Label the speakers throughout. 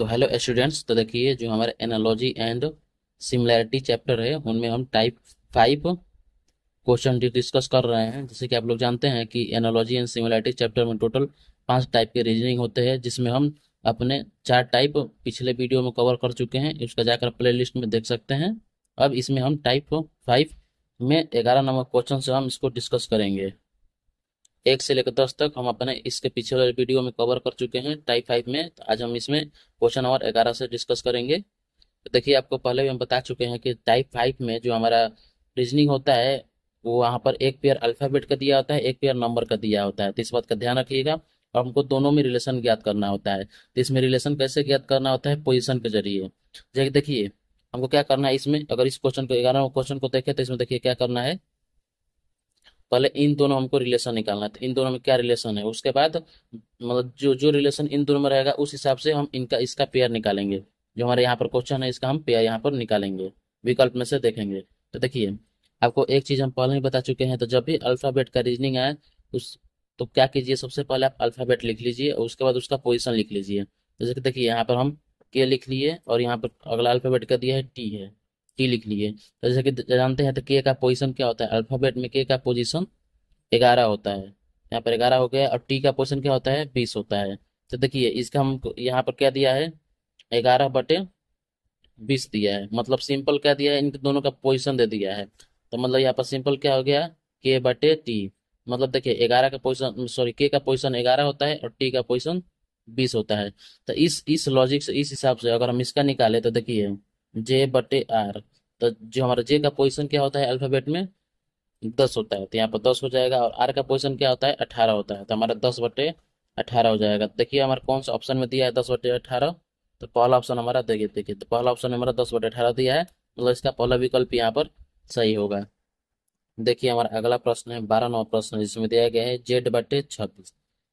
Speaker 1: तो hello students तो देखिए जो हमारे एनालॉजी एंड सिमिलैरिटी चैप्टर है उनमें हम टाइप फाइव क्वेश्चन डिस्कस कर रहे हैं जैसे कि आप लोग जानते हैं कि एनालॉजी एंड सिमिलैरिटी चैप्टर में टोटल पांच टाइप के रीजनिंग होते हैं जिसमें हम अपने चार टाइप पिछले वीडियो में कवर कर चुके हैं उसका जाकर प्ले में देख सकते हैं अब इसमें हम टाइप फाइव में ग्यारह नंबर क्वेश्चन से हम इसको डिस्कस करेंगे एक से लेकर दस तक हम अपने इसके पीछे वाले वीडियो में कवर कर चुके हैं टाइप फाइव में तो आज हम इसमें क्वेश्चन नंबर ग्यारह से डिस्कस करेंगे तो देखिए आपको पहले भी हम बता चुके हैं कि टाइप फाइव में जो हमारा रीजनिंग होता है वो वहाँ पर एक पेयर अल्फाबेट का दिया होता है एक पेयर नंबर का दिया होता है तो इस बात का ध्यान रखिएगा और हमको दोनों में रिलेशन ज्ञात करना होता है तो इसमें रिलेशन कैसे ज्ञात करना होता है पोजिशन के जरिए देखिए हमको क्या करना है इसमें अगर इस क्वेश्चन को ग्यारह क्वेश्चन को देखें तो इसमें देखिए क्या करना है पहले इन दोनों हमको रिलेशन निकालना है तो इन दोनों में क्या रिलेशन है उसके बाद मतलब जो जो रिलेशन इन दोनों में रहेगा उस हिसाब से हम इनका इसका पेयर निकालेंगे जो हमारे यहाँ पर क्वेश्चन है इसका हम पेयर यहाँ पर निकालेंगे विकल्प में से देखेंगे तो देखिए आपको एक चीज हम पहले ही बता चुके हैं तो जब भी अल्फाबेट का रीजनिंग आए उस तो क्या कीजिए सबसे पहले आप अल्फाबेट लिख लीजिए और उसके बाद उसका पोजिशन लिख लीजिए जैसे कि देखिए यहाँ पर हम के लिख लिए और यहाँ पर अगला अल्फाबेट का दिया है टी है टी लिख लिए तो जैसे कि जानते हैं तो के का पोजिशन क्या होता है अल्फाबेट में के का पोजिशन ग्यारह होता है यहाँ पर ग्यारह हो गया और टी का पोजिशन क्या होता है बीस होता है तो देखिए इसका हम यहाँ पर क्या दिया है ग्यारह बटे बीस दिया है मतलब सिंपल क्या दिया है इनके दोनों का पोजिशन दे दिया है तो मतलब यहाँ पर सिंपल क्या हो गया के बटे टी मतलब देखिए ग्यारह का पोजिशन सॉरी के का पोजिशन ग्यारह होता है और टी का पोजिशन बीस होता है तो इस इस लॉजिक से इस हिसाब से अगर हम इसका निकाले तो देखिए जे बटे आर तो जो हमारा जे का पोजिशन क्या होता है अल्फाबेट में दस होता है तो यहाँ पर दस हो जाएगा और आर का पोजिशन क्या होता है अठारह होता है तो हमारा दस बटे अठारह हो जाएगा देखिए हमारा कौन सा ऑप्शन में दिया है दस बटे अठारह तो पहला ऑप्शन हमारा देखिए देखिए तो पहला ऑप्शन हमारा दस बटे अठारह दिया है मतलब इसका पहला विकल्प यहाँ पर सही होगा देखिए हमारा अगला प्रश्न है बारह नौ प्रश्न जिसमें दिया गया है जेड बटे छब्बीस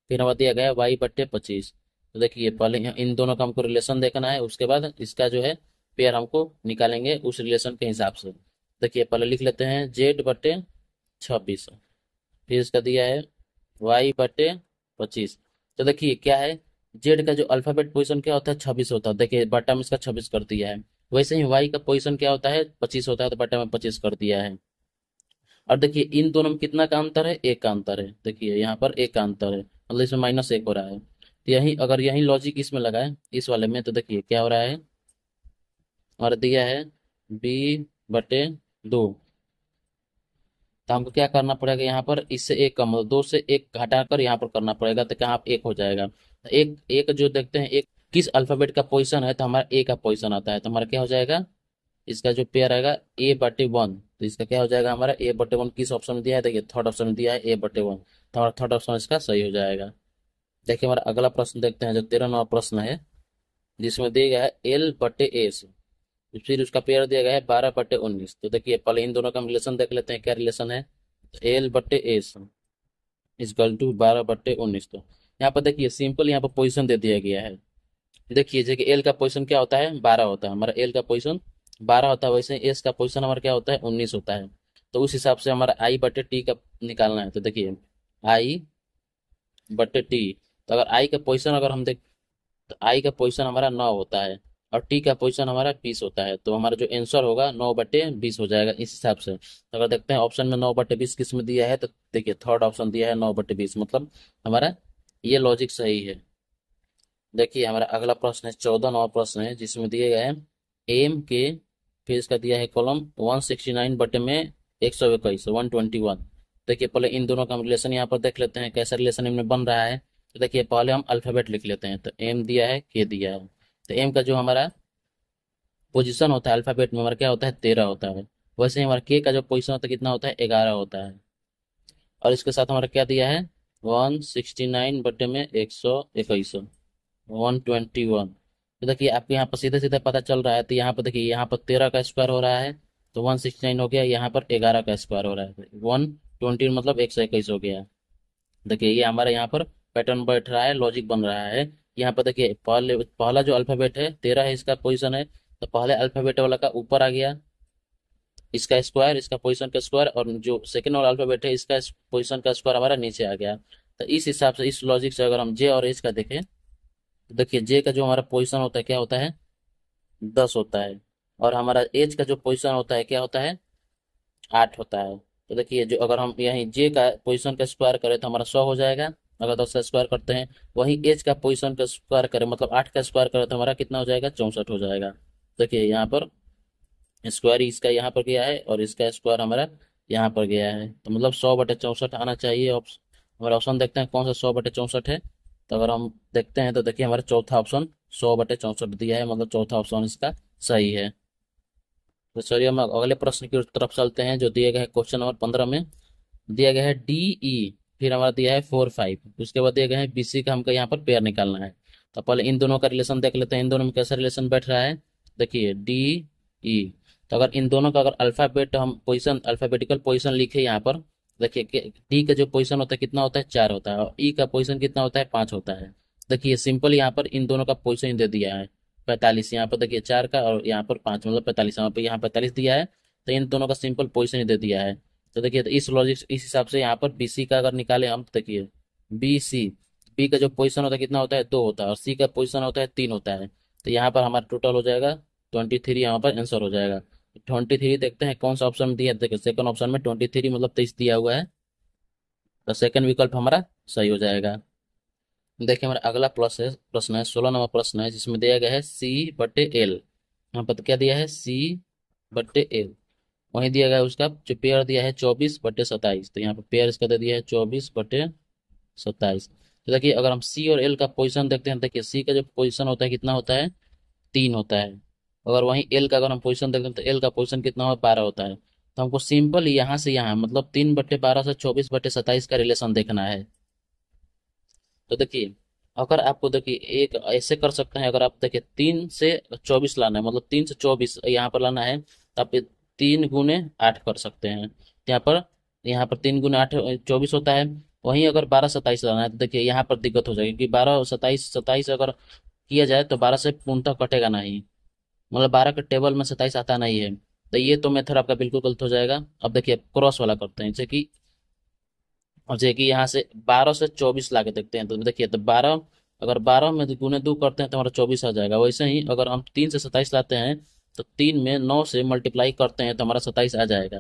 Speaker 1: फिर हमारा दिया गया है वाई बटे पच्चीस तो देखिए पहले इन दोनों का हमको रिलेशन देखना है उसके बाद इसका जो है पेयर हमको निकालेंगे उस रिलेशन के हिसाब से देखिए पहले लिख लेते हैं जेड बटे छब्बीस फिर इसका दिया है वाई बटे पच्चीस तो देखिए क्या है जेड का जो अल्फाबेट पोजिशन क्या होता है छब्बीस होता है देखिए बटा में इसका छब्बीस कर दिया है वैसे ही वाई का पोजिशन क्या होता है पच्चीस होता है तो बटा में पच्चीस कर दिया है और देखिए इन दोनों में कितना का अंतर है एक का अंतर है देखिए यहाँ पर एक का अंतर है मतलब इसमें माइनस एक हो रहा है तो यही अगर यही लॉजिक इसमें लगाए इस वाले में तो देखिए क्या हो रहा है और दिया है बी बटे दो तो हमको क्या करना पड़ेगा यहाँ पर इससे एक कम मतलब दो से एक घटाकर यहाँ पर करना पड़ेगा तो आप एक हो जाएगा तो एक एक जो देखते हैं एक किस अल्फाबेट का पोजिशन है तो हमारा ए का पोजिशन आता है तो हमारा क्या हो जाएगा इसका जो पेयर आएगा ए बटे वन तो इसका क्या हो जाएगा हमारा ए बटे वन किस ऑप्शन में दिया है देखिए थर्ड ऑप्शन में दिया है ए बटे वन तो हमारा थर्ड ऑप्शन इसका सही हो जाएगा देखिए हमारा अगला प्रश्न देखते हैं जो तेरह नंबर प्रश्न है जिसमें दिया गया है एल बटे एस फिर उसका पेयर दिया गया है बारह बटे उन्नीस तो देखिए पहले इन दोनों का रिलेशन देख लेते हैं क्या रिलेशन है एल तो बटे एस गल टू बारह बटे उन्नीस तो यहाँ पर देखिए सिंपल यहाँ पर पोजिशन दे दिया गया है देखिए जैसे एल का पोजिशन क्या होता है बारह होता है हमारा एल का पोजिशन बारह होता है वैसे एस का पोजिशन हमारा क्या होता है उन्नीस होता है तो उस हिसाब से हमारा आई बटे टी का निकालना है तो देखिए आई बटे टी तो अगर आई का पोजिशन अगर हम देख तो आई का पोजिशन हमारा नौ होता है और टी का पोजिशन हमारा बीस होता है तो हमारा जो आंसर होगा नौ बटे बीस हो जाएगा इस हिसाब से तो अगर देखते हैं ऑप्शन में नौ बटे बीस किस में दिया है तो देखिए थर्ड ऑप्शन दिया है नौ बटे बीस मतलब हमारा ये लॉजिक सही है देखिए हमारा अगला प्रश्न है चौदह नौ प्रश्न है जिसमें दिए गए एम के फेज का दिया है कॉलम वन सिक्सटी नाइन बटे में एक सौ इक्कीस वन ट्वेंटी वन देखिए पहले इन दोनों का हम रिलेशन यहाँ पर देख लेते हैं कैसा रिलेशन इनमें बन रहा है तो देखिए पहले हम अल्फाबेट लिख लेते हैं तो एम दिया है के दिया है तो एम का जो हमारा पोजिशन होता है अल्फ़ाबेट में हमारा क्या होता है तेरह होता है वैसे ही हमारा के का जो पोजिशन होता है कितना होता है ग्यारह होता है और इसके साथ हमारा क्या दिया है वन सिक्सटी नाइन बटे में एक सौ इक्कीस वन ट्वेंटी वन तो देखिए आपके यहाँ पर सीधे सीधे पता चल रहा है तो यहाँ पर देखिए यहाँ पर तेरह का स्क्वायर हो रहा है तो वन सिक्सटी नाइन हो गया यहाँ पर ग्यारह का स्क्वायर हो रहा है वन ट्वेंटी मतलब एक सौ इक्कीस हो गया देखिए ये हमारे यहाँ पर पैटर्न बैठ रहा है लॉजिक बन रहा है यहाँ पर देखिए पहले पहला जो अल्फाबेट है तेरह है इसका पोजिशन है तो पहले अल्फाबेट वाला का ऊपर आ गया इसका स्क्वायर इसका पोजिशन का स्क्वायर और जो सेकेंड वाला अल्फाबेट है इसका पोजिशन का स्क्वायर हमारा नीचे आ गया तो इस हिसाब से इस लॉजिक से अगर हम जे और एच का देखें तो देखिए जे का जो हमारा पोजिशन होता है क्या होता है दस होता है और हमारा एच का जो पोजिशन होता है क्या होता है आठ होता है तो देखिए जो अगर हम यही जे का पोजिशन का स्क्वायर करें तो हमारा सौ हो जाएगा अगर दस का स्क्वायर करते हैं वही एज का पोजिशन का स्क्वायर करें मतलब आठ का स्क्वायर करें तो हमारा कितना हो जाएगा चौंसठ हो जाएगा देखिए यहाँ पर स्क्वायर इसका यहाँ पर गया है और इसका स्क्वायर हमारा यहाँ पर गया है तो मतलब सौ बटे चौंसठ आना चाहिए हमारा ऑप्शन देखते हैं कौन सा सौ बटे चौंसठ है तो अगर हम देखते हैं तो देखिए हमारा चौथा ऑप्शन सौ बटे चौंसठ दिया है मतलब चौथा ऑप्शन इसका सही है तो चलिए हम अगले प्रश्न की तरफ चलते हैं जो दिया गया है क्वेश्चन नंबर पंद्रह में दिया गया है डी ई e। फिर हमारा दिया है फोर फाइव उसके बाद दिया गए है बीसी का हमको यहाँ पर पेयर निकालना है तो पहले इन दोनों का रिलेशन देख लेते हैं इन दोनों में कैसा रिलेशन बैठ रहा है देखिए डी ई e। तो अगर इन दोनों का अगर अल्फाबेट हम पोजिशन अल्फाबेटिकल पोजिशन लिखे यहाँ पर देखिए डी का जो पोजिशन होता है कितना होता है चार होता है और ई e का पोजिशन कितना होता है पाँच होता है देखिए सिंपल यहाँ पर इन दोनों का पोजिशन दे दिया है पैंतालीस यहाँ पर देखिए चार का और यहाँ पर पाँच मतलब पैंतालीस यहाँ पर यहाँ पैंतालीस दिया है तो इन दोनों का सिंपल पोजिशन दे दिया है तो देखिए तो इस लॉजिक इस हिसाब से यहाँ पर बी सी का अगर निकाले हम देखिए बी सी बी का जो पोजिशन होता है कितना होता है दो होता है और सी का पोजिशन होता है तीन होता है तो यहाँ पर हमारा टोटल हो जाएगा ट्वेंटी थ्री यहाँ पर आंसर हो जाएगा ट्वेंटी थ्री देखते हैं कौन सा ऑप्शन दिया देखिए सेकंड ऑप्शन में ट्वेंटी थ्री मतलब तेईस दिया हुआ है तो सेकंड विकल्प हमारा सही हो जाएगा देखिए हमारा अगला प्लस है प्रश्न है सोलह नंबर प्रश्न है जिसमें दिया गया है सी बटे एल यहाँ पर क्या दिया है सी बटे एल वहीं दिया गया उसका जो पेयर दिया है चौबीस बटे सताइस तो यहाँ पे पेयर इसका दे दिया है चौबीस बटे सत्ताईस तो देखिए अगर हम सी और एल का पोजिशन देखते हैं देखिए सी का जो पोजिशन होता है कितना होता है तीन होता है अगर वहीं एल का अगर हम पोजिशन देखते हैं तो एल का पोजिशन कितना होता बारह होता है तो हमको सिंपल यहाँ से यहाँ मतलब तीन बटे बारह से चौबीस बटे सत्ताईस का रिलेशन देखना है तो देखिए अगर आपको देखिए एक ऐसे कर सकते हैं अगर आप देखिए तीन से चौबीस लाना है मतलब तीन से चौबीस यहाँ पर लाना है तो आप तीन गुने आठ कर सकते हैं यहाँ पर यहाँ पर तीन गुने आठ चौबीस होता है वहीं अगर बारह सत्ताईस लाना है तो देखिए यहाँ पर दिक्कत हो जाएगी क्योंकि बारह सत्ताईस सत्ताईस अगर किया जाए तो बारह से पूर्णतः कटेगा नहीं मतलब बारह के टेबल में सत्ताईस आता नहीं है तो ये तो मेथड आपका बिल्कुल गलत हो जाएगा अब देखिए क्रॉस वाला करते हैं जैसे कि जैसे कि यहाँ से बारह से चौबीस ला देखते हैं तो देखिए तो बारह अगर बारह में गुने दो करते हैं तो हमारा चौबीस आ जाएगा वैसे ही अगर हम तीन से सत्ताईस लाते हैं तो तीन में नौ से मल्टीप्लाई करते हैं तो हमारा सत्ताईस आ जाएगा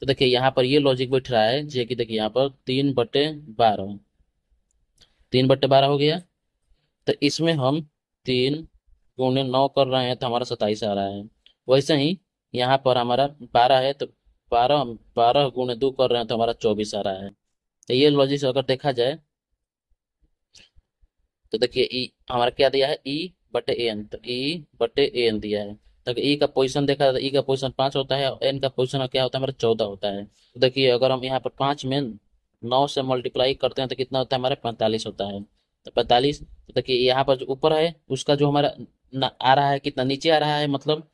Speaker 1: तो देखिए यहाँ पर ये लॉजिक बैठ रहा है जो कि देखिए यहाँ पर तीन बटे बारह तीन बटे बारह हो गया तो इसमें हम तीन गुणे नौ कर रहे हैं तो हमारा सत्ताईस आ रहा है वैसे ही यहाँ पर हमारा बारह है तो बारह बारह गुणे दो कर रहे हैं तो हमारा चौबीस आ रहा है तो ये लॉजिक अगर देखा जाए तो देखिए ई हमारा क्या दिया है ई बटे एन तो ई बटे एन दिया है देखिए ई e का पोजिशन देखा तो ई e का पोजिशन पाँच होता है एन का पोजिशन क्या होता है हमारा चौदह होता है तो देखिए अगर हम यहाँ पर पाँच में नौ से मल्टीप्लाई करते हैं तो कितना होता है हमारा पैंतालीस होता है तो पैंतालीस तो देखिए यहाँ पर जो ऊपर है उसका जो हमारा आ रहा है कितना नीचे आ रहा है मतलब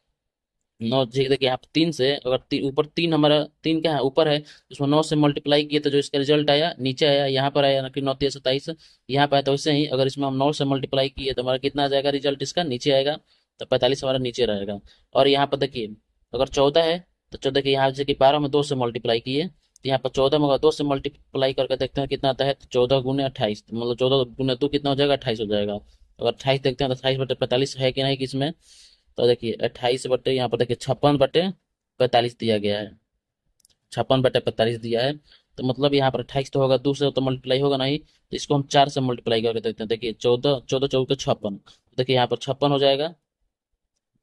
Speaker 1: नौ देखिए यहाँ पर तीन से अगर ती, ऊपर तीन हमारा तीन क्या है ऊपर है उसमें नौ से मल्टीप्लाई किए तो जो इसका रिजल्ट आया नीचे आया यहाँ पर आया कि नौ तीस सत्ताईस यहाँ पर आया तो वैसे ही अगर इसमें हम नौ से मल्टीप्लाई किए तो हमारा कितना आ जाएगा रिजल्ट इसका नीचे आएगा तो पैंतालीस हमारा नीचे रहेगा और यहाँ पर देखिए अगर चौदह है तो चौदह के यहाँ जैसे कि बारह में दो से मल्टीप्लाई किए तो यहाँ पर चौदह में अगर दो से मल्टीप्लाई करके देखते हैं कितना आता है तो चौदह गुने अट्ठाईस तो मतलब चौदह गुने दो कितना हो जाएगा अट्ठाईस हो जाएगा अगर अट्ठाईस देखते हैं तो अट्ठाईस बटे पैंतालीस है कि नहीं किसमें तो देखिए अट्ठाईस बटे यहाँ पर देखिए छप्पन बटे पैंतालीस दिया गया है छप्पन बटे पैंतालीस दिया है तो मतलब यहाँ पर अट्ठाईस तो होगा दो से तो मल्टीप्लाई होगा नहीं तो इसको हम चार से मल्टीप्लाई करके देखते हैं देखिए चौदह चौदह चौदह छप्पन तो देखिए यहाँ पर छप्पन हो जाएगा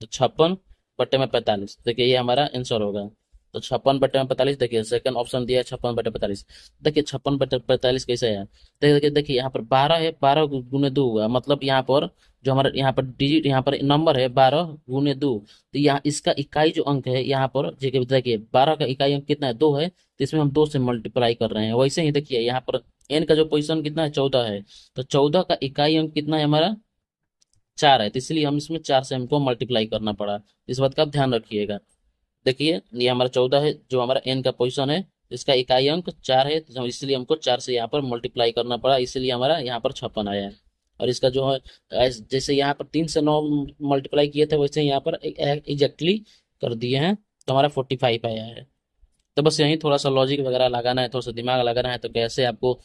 Speaker 1: तो छप्पन बट्टे में पैंतालीस देखिए ये हमारा आंसर होगा तो छप्पन बट्टे में पैंतालीस देखिए सेकंड ऑप्शन दिया है छप्पन बटे पैंतालीस देखिए छप्पन बटे पैंतालीस कैसे है देखिए देखिए देखिए यहाँ पर बारह है बारह गुने दो हुआ मतलब यहाँ पर जो हमारा यहाँ पर डिजिट यहाँ पर नंबर है बारह गुने दो तो यहाँ इसका इकाई जो अंक है यहाँ पर देखिए बारह का इकाई अंक कितना है दो है तो इसमें हम दो से मल्टीप्लाई कर रहे हैं वैसे ही देखिए यहाँ पर एन का जो पोजिशन कितना है चौदह है तो चौदह का इकाई अंक कितना है हमारा चार है तो इसलिए हम इसमें चार से हमको मल्टीप्लाई करना पड़ा इस बात का ध्यान रखिएगा देखिए ये हमारा चौदह है जो हमारा एन का पोजिशन है इसका इकाई अंक चार है तो इसलिए हमको चार से यहाँ पर मल्टीप्लाई करना पड़ा इसलिए हमारा यहाँ पर छप्पन आया है और इसका जो है जैसे यहाँ पर तीन से नौ मल्टीप्लाई किए थे वैसे यहाँ पर एग्जैक्टली कर दिए हैं तो हमारा फोर्टी फाइव आया है तो बस यही थोड़ा सा लॉजिक वगैरह लगाना है थोड़ा सा दिमाग लगाना है तो कैसे आपको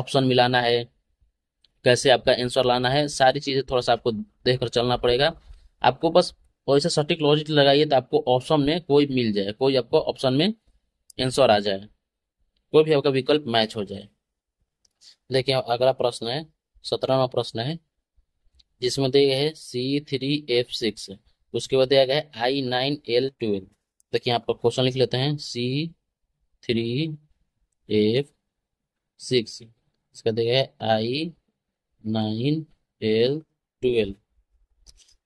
Speaker 1: ऑप्शन मिलाना है कैसे आपका आंसर लाना है सारी चीज़ें थोड़ा सा आपको देख कर चलना पड़ेगा आपको बस वैसे सटीक लॉजिक लगाइए तो आपको ऑप्शन में कोई मिल जाए कोई आपको ऑप्शन में आंसर आ जाए कोई भी आपका विकल्प मैच हो जाए देखिए अगला प्रश्न है सत्रहवा प्रश्न है जिसमें दिया गया है सी थ्री एफ सिक्स उसके बाद दिया गया है आई नाइन एल ट्वेल्व देखिए आपका क्वेश्चन लिख लेते हैं सी थ्री एफ सिक्स इसका दिया गया है आई नाइन टेल ट्वेल्व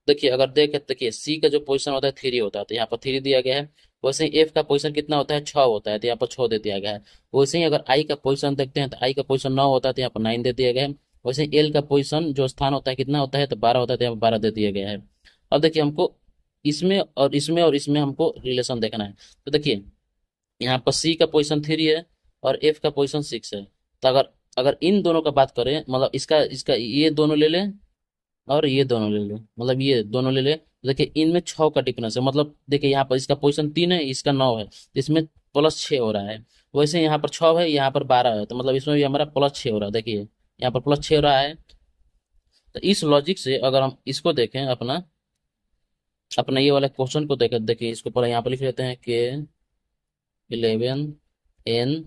Speaker 1: देखिए अगर देखें तो देखिए सी का जो पोजीशन होता है थ्री होता है तो यहाँ पर थ्री दिया गया है वैसे ही एफ का पोजीशन कितना होता है छः होता है तो यहाँ पर छः दे दिया गया है वैसे ही अगर आई का पोजीशन देखते हैं तो आई का पोजीशन नौ होता है तो यहाँ पर नाइन दे दिया गया है वैसे एल का पोजीशन जो स्थान होता है कितना होता है तो बारह होता है तो यहाँ पर बारह दे दिया गया है अब देखिए हमको इसमें और इसमें और इसमें हमको रिलेशन देखना है तो देखिए यहाँ पर सी का पोजिशन थ्री है और एफ का पोजिशन सिक्स है तो अगर अगर इन दोनों का बात करें मतलब इसका इसका ये दोनों ले लें और ये दोनों ले लें मतलब ये दोनों ले लें देखिए इनमें छः का डिफरेंस है मतलब देखिए यहाँ पर इसका पोजिशन तीन है इसका नौ है इसमें प्लस छः हो रहा है वैसे यहाँ पर छः है यहाँ पर बारह है तो मतलब इसमें भी हमारा प्लस छः हो रहा है देखिए यहाँ पर प्लस छः हो रहा है तो इस लॉजिक से अगर हम इसको देखें अपना अपना ये वाला क्वेश्चन को देखें देखिए इसको पहले यहाँ पर लिख लेते हैं के इलेवन एन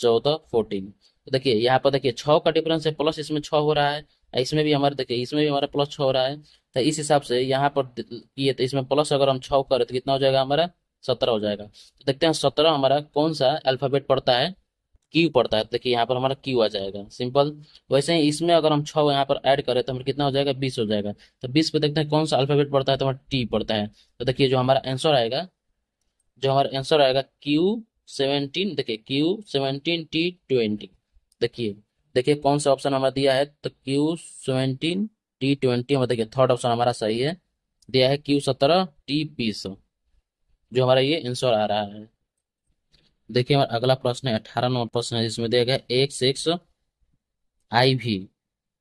Speaker 1: चौदह फोर्टीन देखिए यहाँ पर देखिए छः का डिफरेंस है प्लस इसमें छः हो रहा है इसमें भी हमारे देखिए इसमें भी हमारा प्लस छः हो रहा है तो इस हिसाब से यहाँ पर किए तो इसमें प्लस अगर हम छः करें तो कितना हो जाएगा हमारा सत्रह हो जाएगा तो देखते हैं सत्रह हमारा कौन सा अल्फ़ाबेट पड़ता है क्यू पड़ता है देखिए यहाँ पर हमारा क्यू आ जाएगा सिंपल वैसे ही इसमें अगर हम छः यहाँ पर ऐड करें तो हमारे कितना हो जाएगा बीस हो जाएगा तो बीस पे देखते हैं कौन सा अल्फ़ाबेट पड़ता है तो हमारा टी पड़ता है तो देखिए जो हमारा आंसर आएगा जो हमारा आंसर आएगा क्यू सेवनटीन देखिए क्यू सेवनटीन टी ट्वेंटी देखिए देखिए कौन सा ऑप्शन हमारा दिया है तो क्यू सेवेंटीन टी ट्वेंटी हमारा देखिए थर्ड ऑप्शन हमारा सही है दिया है क्यू सत्रह टी बीस जो हमारा ये आंसर आ रहा है देखिए हमारा अगला प्रश्न है अठारह नंबर प्रश्न है जिसमें दिया गया एक सिक्स आई भी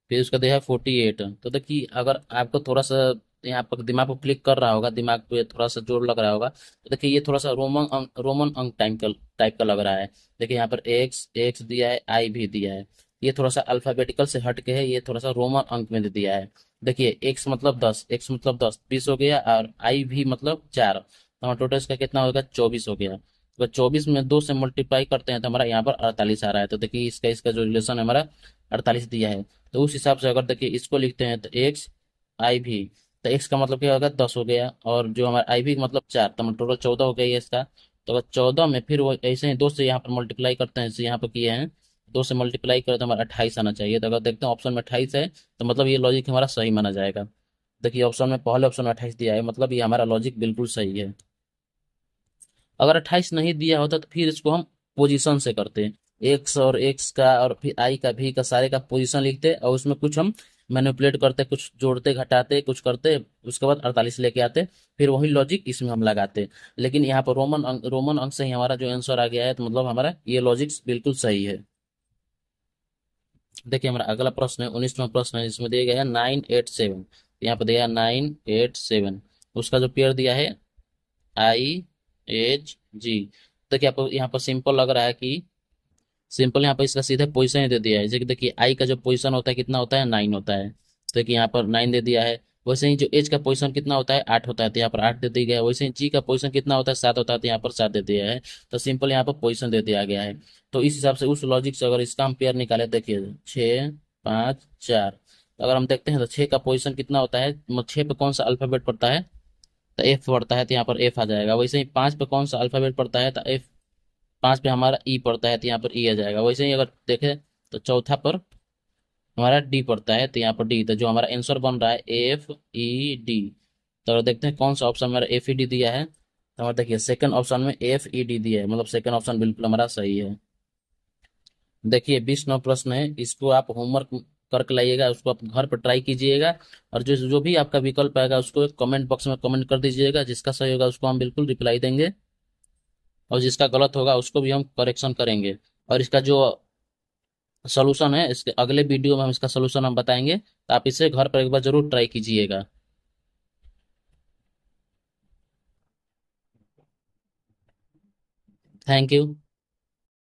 Speaker 1: फिर उसका दिया है फोर्टी एट तो देखिए अगर आपको थोड़ा सा तो यहाँ पर दिमाग पर क्लिक कर रहा होगा दिमाग पे थोड़ा सा जोर लग रहा होगा तो देखिए ये थोड़ा सा रोमन अंग रोमन अंक टाइप का टाइप का लग रहा है देखिए यहाँ पर एक्स एक्स दिया है आई भी दिया है ये थोड़ा सा अल्फाबेटिकल से हट के है ये थोड़ा सा रोमन अंक में दे दिया है देखिए एक्स मतलब दस एक्स मतलब दस बीस हो गया और आई भी मतलब चार तो हमारा टोटल इसका कितना होगा चौबीस हो गया तो चौबीस में दो से मल्टीप्लाई करते हैं तो हमारा यहाँ पर अड़तालीस आ रहा है तो देखिए इसका इसका जो रिलेशन है हमारा अड़तालीस दिया है तो उस हिसाब से अगर देखिए इसको लिखते हैं तो एक्स आई भी तो एक्स का मतलब क्या होगा दस हो गया और जो हमारा आई बी का मतलब चार तो टोटल चौदह हो गया इसका तो अगर चौदह में फिर वो ऐसे ही दो से यहाँ पर मल्टीप्लाई करते हैं जैसे यहाँ पर किए हैं दो से मल्टीप्लाई करें तो हमारा अट्ठाईस आना चाहिए तो अगर देखते हैं ऑप्शन में अट्ठाईस है तो मतलब ये लॉजिक हमारा सही माना जाएगा देखिए ऑप्शन में पहले ऑप्शन में अट्ठाईस दिया है मतलब ये हमारा लॉजिक बिल्कुल सही है अगर अट्ठाईस नहीं दिया होता तो फिर इसको हम पोजिशन से करते एक्स और एक्स का और फिर आई का भी का सारे का पोजिशन लिखते और उसमें कुछ हम मैनिपुलेट करते कुछ जोड़ते घटाते कुछ करते उसके बाद अड़तालीस लेके आते फिर वही लॉजिक इसमें हम लगाते लेकिन यहाँ पर रोमन अंक रोमन अंक से ही हमारा जो आंसर आ गया है तो मतलब हमारा ये लॉजिक बिल्कुल सही है देखिए हमारा अगला प्रश्न है उन्नीसवा प्रश्न है इसमें दिया गया है नाइन एट सेवन यहाँ पर दिया नाइन एट सेवन उसका जो पेयर दिया है आई एच जी देखिए आपको यहाँ पर सिंपल लग रहा है कि सिंपल यहाँ पर इसका सीधे पोजिशन दे दिया है जैसे कि देखिए आई का जो पोजिशन होता है कितना होता है नाइन होता है तो देखिए यहाँ पर नाइन दे दिया है वैसे ही जो एच का पोजिशन कितना होता है आठ होता है तो यहाँ पर आठ दे दिया गया है वैसे ही जी का पोजिशन कितना होता है सात होता है तो यहाँ पर सात दे दिया है तो सिंपल यहाँ पर पोजिशन दे दिया गया है तो इस हिसाब से उस लॉजिक से अगर इसका हम पेयर निकाले देखिए छः पाँच चार तो अगर हम देखते हैं तो छः का पोजिशन कितना होता है मतलब छः पे कौन सा अल्फाबेट पड़ता है तो एफ पड़ता है तो यहाँ पर एफ आ जाएगा वैसे ही पाँच पे कौन सा अल्फाबेट पड़ता है तो एफ पांच पे हमारा ई e पड़ता है तो यहाँ पर ई e आ जाएगा वैसे ही अगर देखें तो चौथा पर हमारा डी पड़ता है तो यहाँ पर डी तो जो हमारा आंसर बन रहा है एफ ई डी तो अगर देखते हैं कौन सा ऑप्शन हमारा एफ ई डी दिया है तो हमारा देखिए सेकंड ऑप्शन में एफ ई डी दिया है मतलब सेकंड ऑप्शन बिल्कुल हमारा सही है देखिए बीस नौ प्रश्न है इसको आप होमवर्क करके लाइएगा उसको आप घर पर ट्राई कीजिएगा और जो जो भी आपका विकल्प आएगा उसको कमेंट बॉक्स में कमेंट कर दीजिएगा जिसका सही होगा उसको हम बिल्कुल रिप्लाई देंगे और जिसका गलत होगा उसको भी हम करेक्शन करेंगे और इसका जो सोल्यूशन है इसके अगले वीडियो में हम इसका सोल्यूशन हम बताएंगे तो आप इसे घर पर एक बार जरूर ट्राई कीजिएगा थैंक यू